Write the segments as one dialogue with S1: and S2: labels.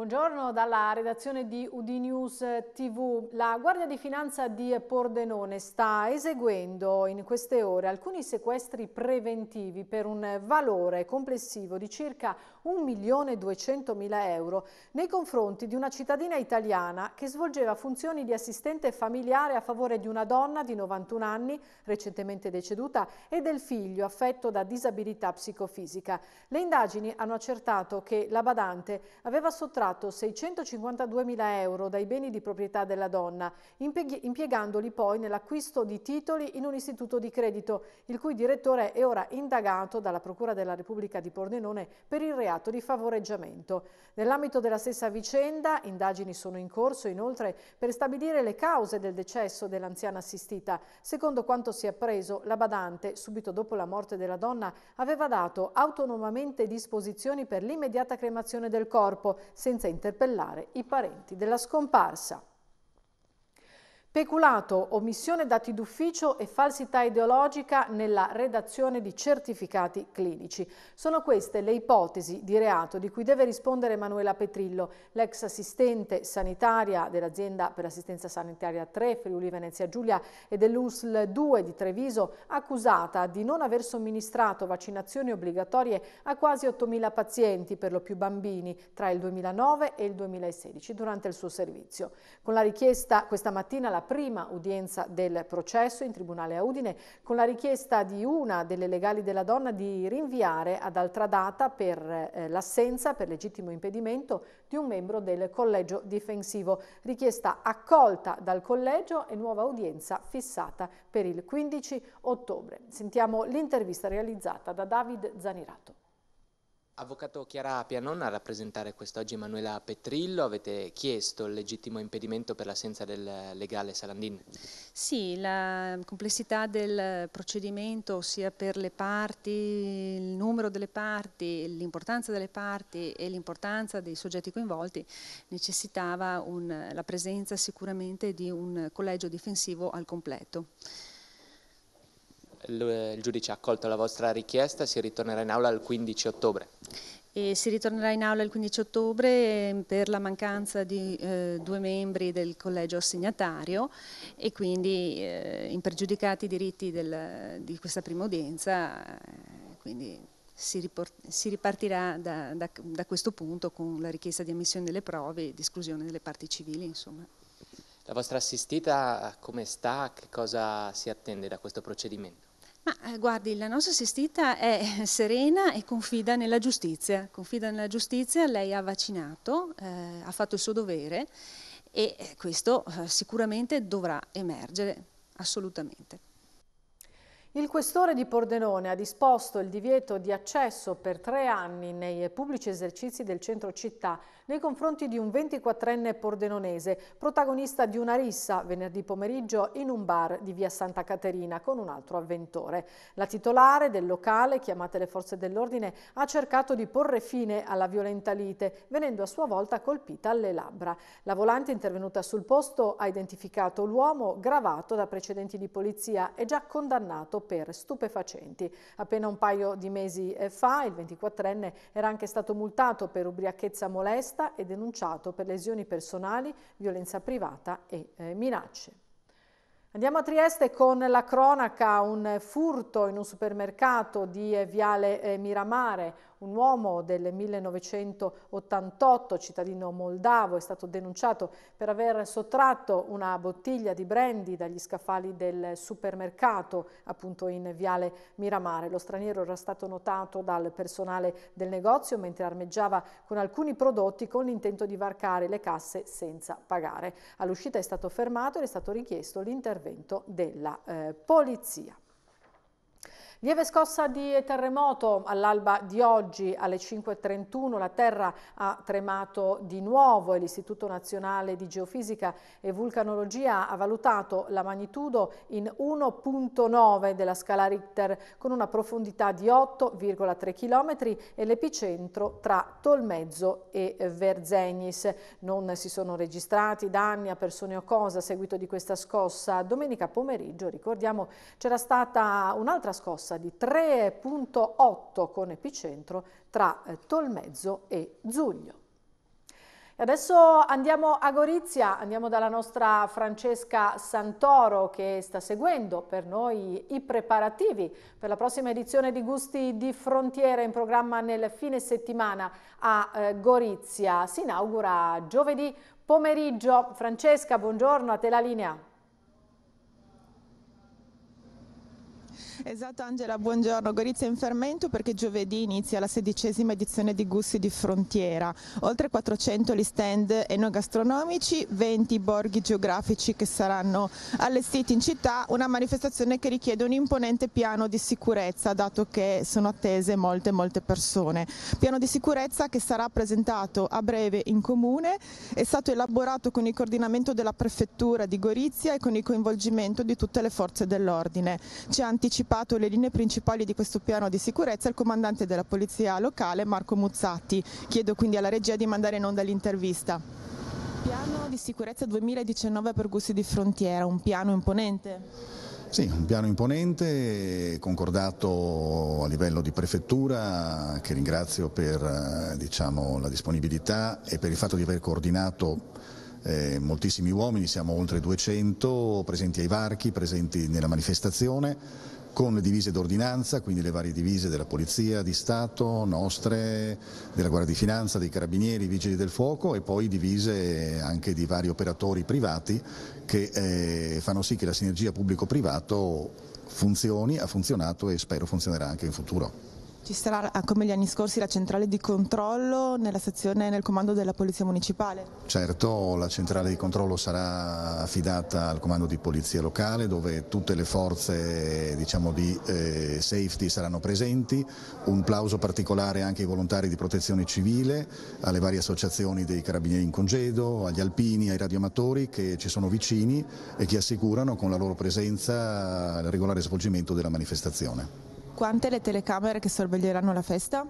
S1: Buongiorno dalla redazione di Udinews TV. La Guardia di Finanza di Pordenone sta eseguendo in queste ore alcuni sequestri preventivi per un valore complessivo di circa 1.200.000 euro nei confronti di una cittadina italiana che svolgeva funzioni di assistente familiare a favore di una donna di 91 anni, recentemente deceduta, e del figlio affetto da disabilità psicofisica. Le indagini hanno accertato che la badante aveva sottratto ricavato 652.000 euro dai beni di proprietà della donna, impiegandoli poi nell'acquisto di titoli in un istituto di credito, il cui direttore è ora indagato dalla Procura della Repubblica di Pordenone per il reato di favoreggiamento. Nell'ambito della stessa vicenda, indagini sono in corso inoltre per stabilire le cause del decesso dell'anziana assistita. Secondo quanto si è appreso, la badante, subito dopo la morte della donna, aveva dato autonomamente disposizioni per l'immediata cremazione del corpo, senza senza interpellare i parenti della scomparsa. Peculato, omissione dati d'ufficio e falsità ideologica nella redazione di certificati clinici. Sono queste le ipotesi di reato di cui deve rispondere Emanuela Petrillo, l'ex assistente sanitaria dell'azienda per l'assistenza sanitaria 3 Friuli Venezia Giulia e dell'USL 2 di Treviso, accusata di non aver somministrato vaccinazioni obbligatorie a quasi 8.000 pazienti, per lo più bambini, tra il 2009 e il 2016 durante il suo servizio. Con la richiesta questa mattina la la prima udienza del processo in Tribunale a Udine con la richiesta di una delle legali della donna di rinviare ad altra data per eh, l'assenza per legittimo impedimento di un membro del collegio difensivo. Richiesta accolta dal collegio e nuova udienza fissata per il 15 ottobre. Sentiamo l'intervista realizzata da David Zanirato.
S2: Avvocato Chiara Apia, non a rappresentare quest'oggi Manuela Petrillo, avete chiesto il legittimo impedimento per l'assenza del legale Salandin?
S3: Sì, la complessità del procedimento, ossia per le parti, il numero delle parti, l'importanza delle parti e l'importanza dei soggetti coinvolti, necessitava un, la presenza sicuramente di un collegio difensivo al completo
S2: il giudice ha accolto la vostra richiesta, si ritornerà in aula il 15 ottobre.
S3: E si ritornerà in aula il 15 ottobre ehm, per la mancanza di eh, due membri del collegio assegnatario e quindi eh, impregiudicati i diritti del, di questa prima udienza, eh, quindi si, riport, si ripartirà da, da, da, questo punto con la richiesta di ammissione delle prove e di esclusione delle parti civili. Insomma.
S2: La vostra assistita come sta? Che cosa si attende da questo procedimento?
S3: Ma, eh, guardi, la nostra assistita è serena e confida nella giustizia. Confida nella giustizia, lei ha vaccinato, eh, ha fatto il suo dovere e eh, questo eh, sicuramente dovrà emergere, assolutamente.
S1: Il questore di Pordenone ha disposto il divieto di accesso per tre anni nei pubblici esercizi del centro città nei confronti di un 24enne pordenonese, protagonista di una rissa venerdì pomeriggio in un bar di via Santa Caterina con un altro avventore. La titolare del locale, chiamate le forze dell'ordine, ha cercato di porre fine alla violenta lite, venendo a sua volta colpita alle labbra. La volante intervenuta sul posto ha identificato l'uomo gravato da precedenti di polizia e già condannato per stupefacenti. Appena un paio di mesi eh, fa il 24enne era anche stato multato per ubriachezza molesta e denunciato per lesioni personali, violenza privata e eh, minacce. Andiamo a Trieste con la cronaca, un furto in un supermercato di eh, Viale eh, Miramare, un uomo del 1988, cittadino moldavo, è stato denunciato per aver sottratto una bottiglia di brandy dagli scaffali del supermercato, appunto in Viale Miramare. Lo straniero era stato notato dal personale del negozio mentre armeggiava con alcuni prodotti con l'intento di varcare le casse senza pagare. All'uscita è stato fermato ed è stato richiesto l'intervento della eh, polizia. Lieve scossa di terremoto all'alba di oggi alle 5.31 la terra ha tremato di nuovo e l'Istituto Nazionale di Geofisica e Vulcanologia ha valutato la magnitudo in 1.9 della scala Richter con una profondità di 8,3 km e l'epicentro tra Tolmezzo e Verzenis. Non si sono registrati danni a persone o cose a seguito di questa scossa. Domenica pomeriggio, ricordiamo, c'era stata un'altra scossa corsa di 3.8 con epicentro tra eh, Tolmezzo e Zuglio. E adesso andiamo a Gorizia, andiamo dalla nostra Francesca Santoro che sta seguendo per noi i preparativi per la prossima edizione di Gusti di Frontiera in programma nel fine settimana a eh, Gorizia. Si inaugura giovedì pomeriggio. Francesca, buongiorno, a te la linea.
S4: Esatto Angela, buongiorno. Gorizia in fermento perché giovedì inizia la sedicesima edizione di Gusti di Frontiera. Oltre 400 gli stand enogastronomici, 20 borghi geografici che saranno allestiti in città, una manifestazione che richiede un imponente piano di sicurezza dato che sono attese molte molte persone. Piano di sicurezza che sarà presentato a breve in comune, è stato elaborato con il coordinamento della prefettura di Gorizia e con il coinvolgimento di tutte le forze dell'ordine. Ci ha anticipato anticipato le linee principali di questo piano di sicurezza il comandante della polizia locale Marco Muzzatti. Chiedo quindi alla regia di mandare in onda l'intervista. Piano di sicurezza 2019 per Gusti di Frontiera, un piano imponente?
S5: Sì, un piano imponente concordato a livello di prefettura che ringrazio per eh, diciamo, la disponibilità e per il fatto di aver coordinato eh, moltissimi uomini, siamo oltre 200 presenti ai varchi, presenti nella manifestazione con le divise d'ordinanza, quindi le varie divise della Polizia, di Stato, nostre, della Guardia di Finanza, dei Carabinieri, Vigili del Fuoco e poi divise anche di vari operatori privati che eh, fanno sì che la sinergia pubblico-privato funzioni, ha funzionato e spero funzionerà anche in futuro.
S4: Ci sarà, eh, come gli anni scorsi, la centrale di controllo nella sezione, nel comando della Polizia Municipale?
S5: Certo, la centrale di controllo sarà affidata al comando di Polizia Locale dove tutte le forze diciamo, di eh, safety saranno presenti. Un plauso particolare anche ai volontari di protezione civile, alle varie associazioni dei carabinieri in congedo, agli alpini, ai radioamatori che ci sono vicini e che assicurano con la loro presenza il regolare svolgimento della manifestazione.
S4: Quante le telecamere che sorveglieranno la festa?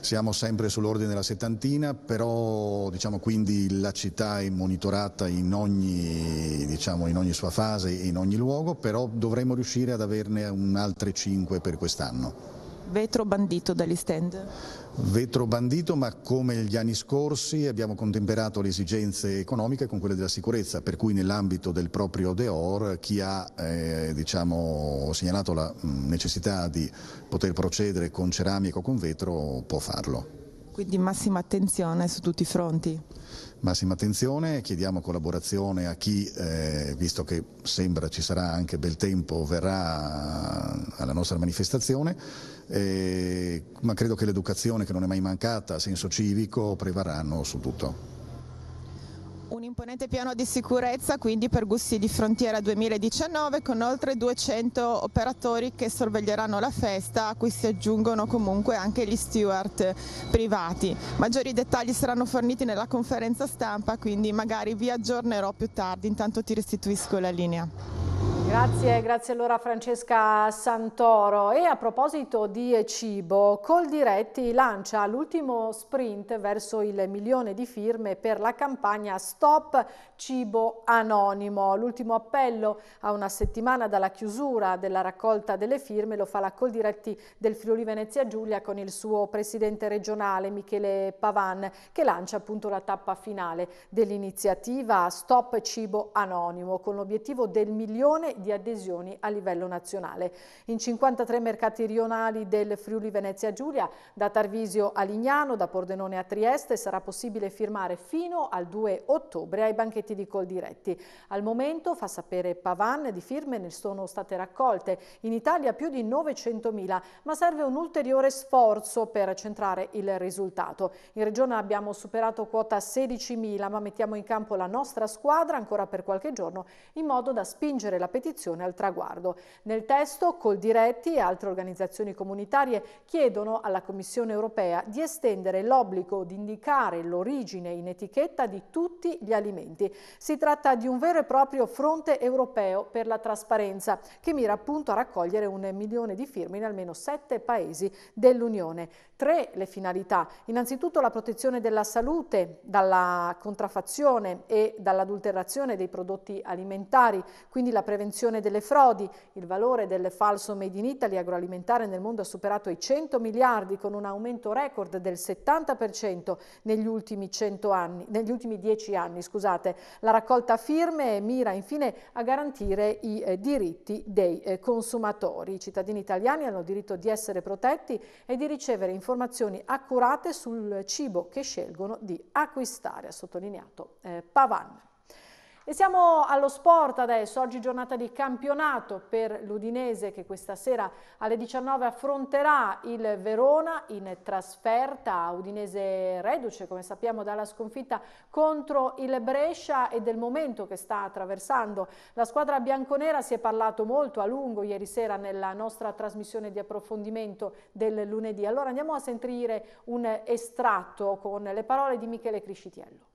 S5: Siamo sempre sull'ordine della settantina, però diciamo, quindi la città è monitorata in ogni, diciamo, in ogni sua fase, e in ogni luogo, però dovremmo riuscire ad averne un altre 5 per quest'anno
S4: vetro bandito dagli stand?
S5: vetro bandito, ma come gli anni scorsi abbiamo contemperato le esigenze economiche con quelle della sicurezza, per cui nell'ambito del proprio Deor chi ha eh, diciamo, segnalato la mm, necessità di poter procedere con ceramico o con vetro può farlo.
S4: Quindi massima attenzione su tutti i fronti.
S5: Massima attenzione, chiediamo collaborazione a chi, eh, visto che sembra ci sarà anche bel tempo, verrà alla nostra manifestazione, eh, ma credo che l'educazione, che non è mai mancata, senso civico, prevarranno su tutto.
S4: Un imponente piano di sicurezza quindi per Gusti di Frontiera 2019 con oltre 200 operatori che sorveglieranno la festa a cui si aggiungono comunque anche gli steward privati. Maggiori dettagli saranno forniti nella conferenza stampa quindi magari vi aggiornerò più tardi, intanto ti restituisco la linea.
S1: Grazie, grazie allora Francesca Santoro. E a proposito di cibo, Coldiretti lancia l'ultimo sprint verso il milione di firme per la campagna Stop Cibo Anonimo. L'ultimo appello a una settimana dalla chiusura della raccolta delle firme lo fa la Coldiretti del Friuli Venezia Giulia con il suo presidente regionale Michele Pavan che lancia appunto la tappa finale dell'iniziativa Stop Cibo Anonimo con l'obiettivo del milione di di adesioni a livello nazionale. In 53 mercati rionali del Friuli Venezia Giulia, da Tarvisio a Lignano, da Pordenone a Trieste, sarà possibile firmare fino al 2 ottobre ai banchetti di Col Diretti. Al momento, fa sapere Pavan, di firme ne sono state raccolte in Italia più di 900.000, ma serve un ulteriore sforzo per centrare il risultato. In regione abbiamo superato quota 16.000, ma mettiamo in campo la nostra squadra ancora per qualche giorno in modo da spingere la petizione l'opposizione al traguardo. Nel testo Coldiretti e altre organizzazioni comunitarie chiedono alla Commissione europea di estendere l'obbligo di indicare l'origine in etichetta di tutti gli alimenti. Si tratta di un vero e proprio fronte europeo per la trasparenza che mira appunto a raccogliere un milione di firme in almeno sette paesi dell'Unione. Tre le finalità, innanzitutto la protezione della salute dalla contraffazione e dall'adulterazione dei prodotti alimentari, quindi la prevenzione prevenzione delle frodi. Il valore del falso Made in Italy agroalimentare nel mondo ha superato i 100 miliardi con un aumento record del 70% negli ultimi, anni, negli ultimi 10 anni. Scusate. La raccolta firme mira infine a garantire i eh, diritti dei eh, consumatori. I cittadini italiani hanno diritto di essere protetti e di ricevere informazioni accurate sul cibo che scelgono di acquistare, ha sottolineato eh, Pavan. E siamo allo sport adesso, oggi giornata di campionato per l'Udinese che questa sera alle 19 affronterà il Verona in trasferta, Udinese reduce come sappiamo dalla sconfitta contro il Brescia e del momento che sta attraversando. La squadra bianconera si è parlato molto a lungo ieri sera nella nostra trasmissione di approfondimento del lunedì. Allora andiamo a sentire un estratto con le parole di Michele Criscitiello.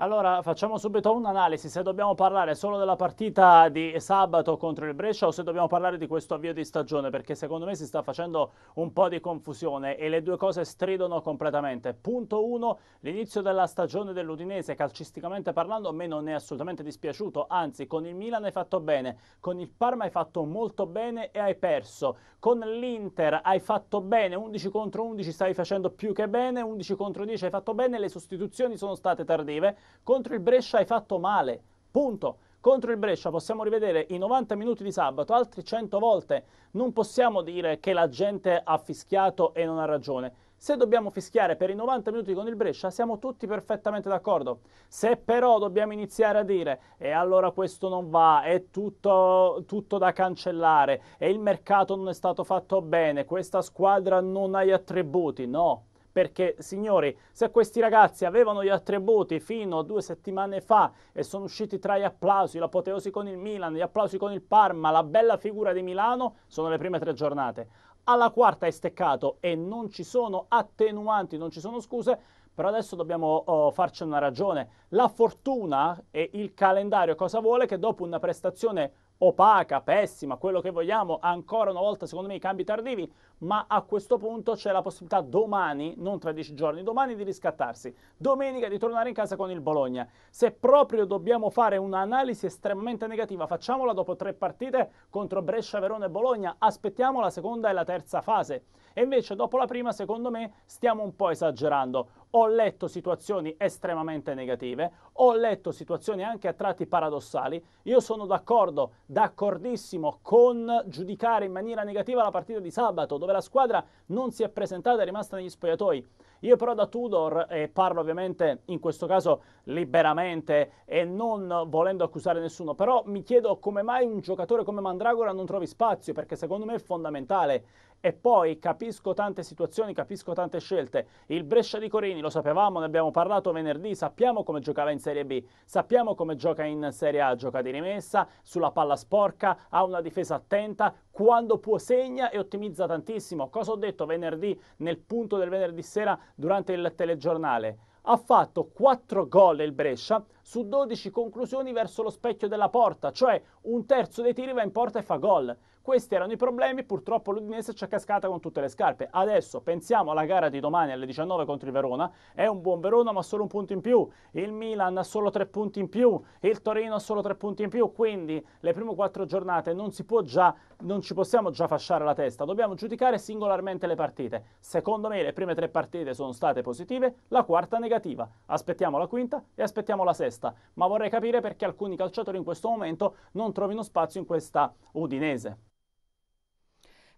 S6: Allora facciamo subito un'analisi se dobbiamo parlare solo della partita di sabato contro il Brescia o se dobbiamo parlare di questo avvio di stagione perché secondo me si sta facendo un po' di confusione e le due cose stridono completamente. Punto 1, l'inizio della stagione dell'Udinese calcisticamente parlando a me non è assolutamente dispiaciuto, anzi con il Milan hai fatto bene, con il Parma hai fatto molto bene e hai perso, con l'Inter hai fatto bene, 11 contro 11 stai facendo più che bene, 11 contro 10 hai fatto bene, le sostituzioni sono state tardive contro il Brescia hai fatto male, punto. Contro il Brescia possiamo rivedere i 90 minuti di sabato altre 100 volte. Non possiamo dire che la gente ha fischiato e non ha ragione. Se dobbiamo fischiare per i 90 minuti con il Brescia siamo tutti perfettamente d'accordo. Se però dobbiamo iniziare a dire e allora questo non va, è tutto, tutto, da cancellare, e il mercato non è stato fatto bene, questa squadra non ha gli attributi, no perché signori se questi ragazzi avevano gli attributi fino a due settimane fa e sono usciti tra gli applausi l'apoteosi con il Milan gli applausi con il Parma la bella figura di Milano sono le prime tre giornate alla quarta è steccato e non ci sono attenuanti non ci sono scuse però adesso dobbiamo oh, farci una ragione la fortuna e il calendario cosa vuole che dopo una prestazione opaca, pessima, quello che vogliamo, ancora una volta secondo me i cambi tardivi, ma a questo punto c'è la possibilità domani, non tra dieci giorni, domani di riscattarsi, domenica di tornare in casa con il Bologna. Se proprio dobbiamo fare un'analisi estremamente negativa, facciamola dopo tre partite contro Brescia, Verona e Bologna, aspettiamo la seconda e la terza fase. E invece dopo la prima, secondo me, stiamo un po' esagerando. Ho letto situazioni estremamente negative, ho letto situazioni anche a tratti paradossali. Io sono d'accordo, d'accordissimo con giudicare in maniera negativa la partita di sabato, dove la squadra non si è presentata, è rimasta negli spogliatoi. Io però da Tudor, e parlo ovviamente in questo caso liberamente e non volendo accusare nessuno, però mi chiedo come mai un giocatore come Mandragora non trovi spazio, perché secondo me è fondamentale e poi capisco tante situazioni, capisco tante scelte. Il Brescia di Corini, lo sapevamo, ne abbiamo parlato venerdì, sappiamo come giocava in Serie B, sappiamo come gioca in Serie A, gioca di rimessa, sulla palla sporca, ha una difesa attenta, quando può segna e ottimizza tantissimo. Cosa ho detto venerdì nel punto del venerdì sera durante il telegiornale? ha fatto 4 gol il Brescia su 12 conclusioni verso lo specchio della porta, cioè un terzo dei tiri va in porta e fa gol. Questi erano i problemi, purtroppo l'Udinese ci ha cascata con tutte le scarpe. Adesso pensiamo alla gara di domani alle 19 contro il Verona, è un buon Verona ma solo un punto in più, il Milan ha solo tre punti in più, il Torino ha solo tre punti in più, quindi le prime quattro giornate non, già, non ci possiamo già fasciare la testa, dobbiamo giudicare singolarmente le partite. Secondo me le prime tre partite sono state positive, la quarta negativa. Aspettiamo la quinta e aspettiamo la sesta, ma vorrei capire perché alcuni calciatori in questo momento non trovino spazio in questa Udinese.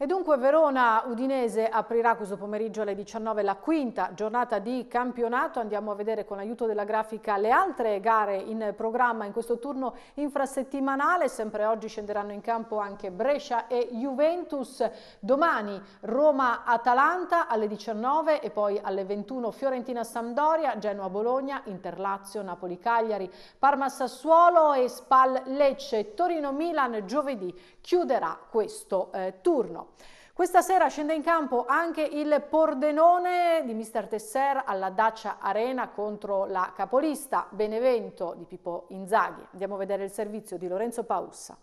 S1: E dunque Verona Udinese aprirà questo pomeriggio alle 19 la quinta giornata di campionato. Andiamo a vedere con l'aiuto della grafica le altre gare in programma in questo turno infrasettimanale. Sempre oggi scenderanno in campo anche Brescia e Juventus. Domani Roma-Atalanta alle 19 e poi alle 21 Fiorentina-Sampdoria, Genoa-Bologna, Interlazio, Napoli-Cagliari, Parma-Sassuolo e Spal-Lecce. Torino-Milan giovedì chiuderà questo eh, turno. Questa sera scende in campo anche il Pordenone di Mister Tesser alla Dacia Arena contro la capolista Benevento di Pippo Inzaghi. Andiamo a vedere il servizio di Lorenzo Paussa.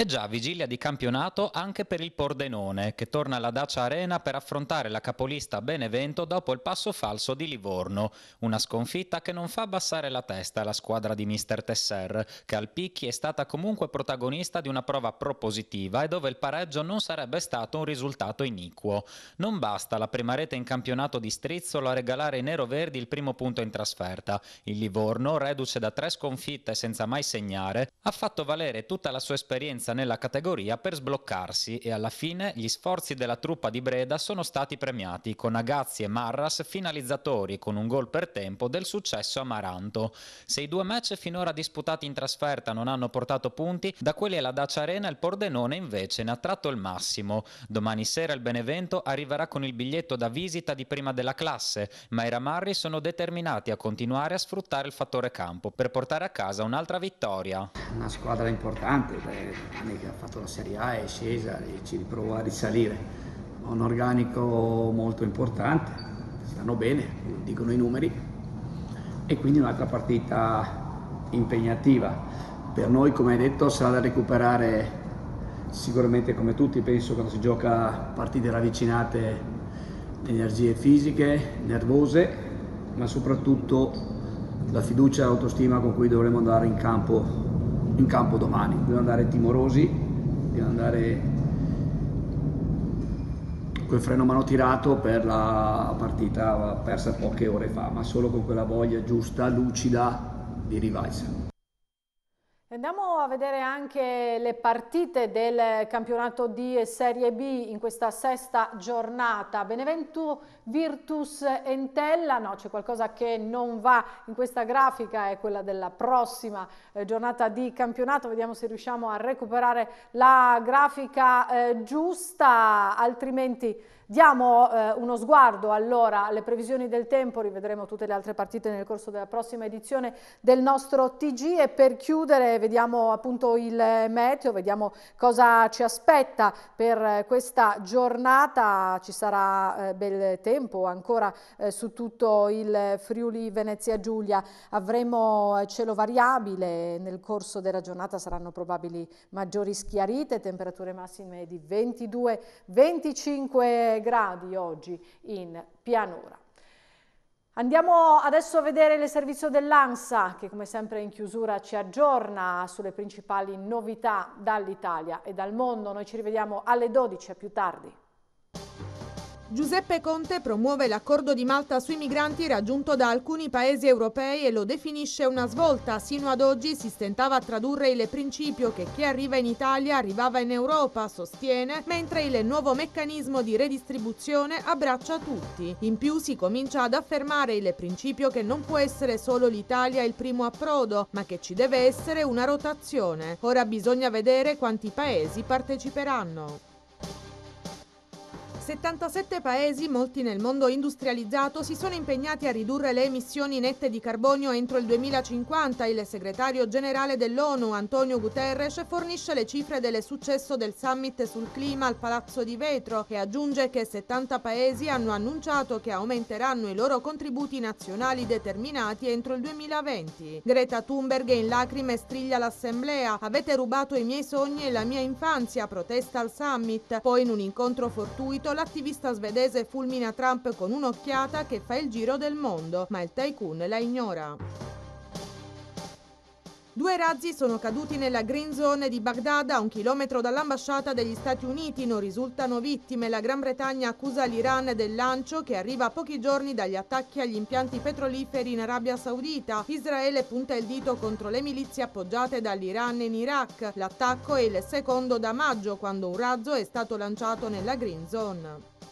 S2: È già vigilia di campionato anche per il Pordenone, che torna alla Dacia Arena per affrontare la capolista Benevento dopo il passo falso di Livorno. Una sconfitta che non fa abbassare la testa alla squadra di Mister Tesser, che al picchi è stata comunque protagonista di una prova propositiva e dove il pareggio non sarebbe stato un risultato iniquo. Non basta la prima rete in campionato di Strizzolo a regalare ai neroverdi il primo punto in trasferta. Il Livorno, reduce da tre sconfitte senza mai segnare, ha fatto valere tutta la sua esperienza presenza nella categoria per sbloccarsi e alla fine gli sforzi della truppa di Breda sono stati premiati con Agazzi e Marras finalizzatori con un gol per tempo del successo amaranto. Se i due match finora disputati in trasferta non hanno portato punti, da quelli alla Dacia Arena il Pordenone invece ne ha tratto il massimo. Domani sera il Benevento arriverà con il biglietto da visita di prima della classe, ma i Ramarri sono determinati a continuare a sfruttare il fattore campo per portare a casa un'altra vittoria. Una squadra importante, anni che ha fatto la Serie A, è scesa e ci riprova a risalire. Ha un organico molto importante, stanno bene, dicono i numeri, e quindi un'altra partita impegnativa. Per noi, come hai detto, sarà da recuperare sicuramente come tutti, penso quando si gioca partite ravvicinate energie fisiche, nervose, ma soprattutto la fiducia e l'autostima con cui dovremo andare in campo in campo domani. Dobbiamo andare timorosi, dobbiamo andare col freno a mano tirato per la partita persa poche ore fa, ma solo con quella voglia giusta, lucida di rivalsa.
S1: Andiamo a vedere anche le partite del campionato di Serie B in questa sesta giornata. Benevento Virtus Entella, no c'è qualcosa che non va in questa grafica, è quella della prossima eh, giornata di campionato, vediamo se riusciamo a recuperare la grafica eh, giusta, altrimenti Diamo eh, uno sguardo allora alle previsioni del tempo, rivedremo tutte le altre partite nel corso della prossima edizione del nostro TG e per chiudere vediamo appunto il meteo, vediamo cosa ci aspetta per questa giornata, ci sarà eh, bel tempo ancora eh, su tutto il Friuli Venezia Giulia, avremo eh, cielo variabile, nel corso della giornata saranno probabili maggiori schiarite, temperature massime di 22-25 gradi gradi oggi in pianura. Andiamo adesso a vedere il servizio dell'ANSA che come sempre in chiusura ci aggiorna sulle principali novità dall'Italia e dal mondo. Noi ci rivediamo alle 12 più tardi.
S7: Giuseppe Conte promuove l'accordo di Malta sui migranti raggiunto da alcuni paesi europei e lo definisce una svolta. Sino ad oggi si stentava a tradurre il principio che chi arriva in Italia arrivava in Europa, sostiene, mentre il nuovo meccanismo di redistribuzione abbraccia tutti. In più si comincia ad affermare il principio che non può essere solo l'Italia il primo approdo, ma che ci deve essere una rotazione. Ora bisogna vedere quanti paesi parteciperanno. 77 paesi, molti nel mondo industrializzato, si sono impegnati a ridurre le emissioni nette di carbonio entro il 2050. Il segretario generale dell'ONU, Antonio Guterres, fornisce le cifre del successo del summit sul clima al Palazzo di Vetro e aggiunge che 70 paesi hanno annunciato che aumenteranno i loro contributi nazionali determinati entro il 2020. Greta Thunberg è in lacrime striglia l'assemblea. Avete rubato i miei sogni e la mia infanzia, protesta al summit. Poi in un incontro fortuito Stato, l'attivista svedese fulmina Trump con un'occhiata che fa il giro del mondo, ma il tycoon la ignora. Due razzi sono caduti nella green zone di Baghdad, a un chilometro dall'ambasciata degli Stati Uniti. Non risultano vittime. La Gran Bretagna accusa l'Iran del lancio che arriva a pochi giorni dagli attacchi agli impianti petroliferi in Arabia Saudita. Israele punta il dito contro le milizie appoggiate dall'Iran in Iraq. L'attacco è il secondo da maggio, quando un razzo è stato lanciato nella green zone.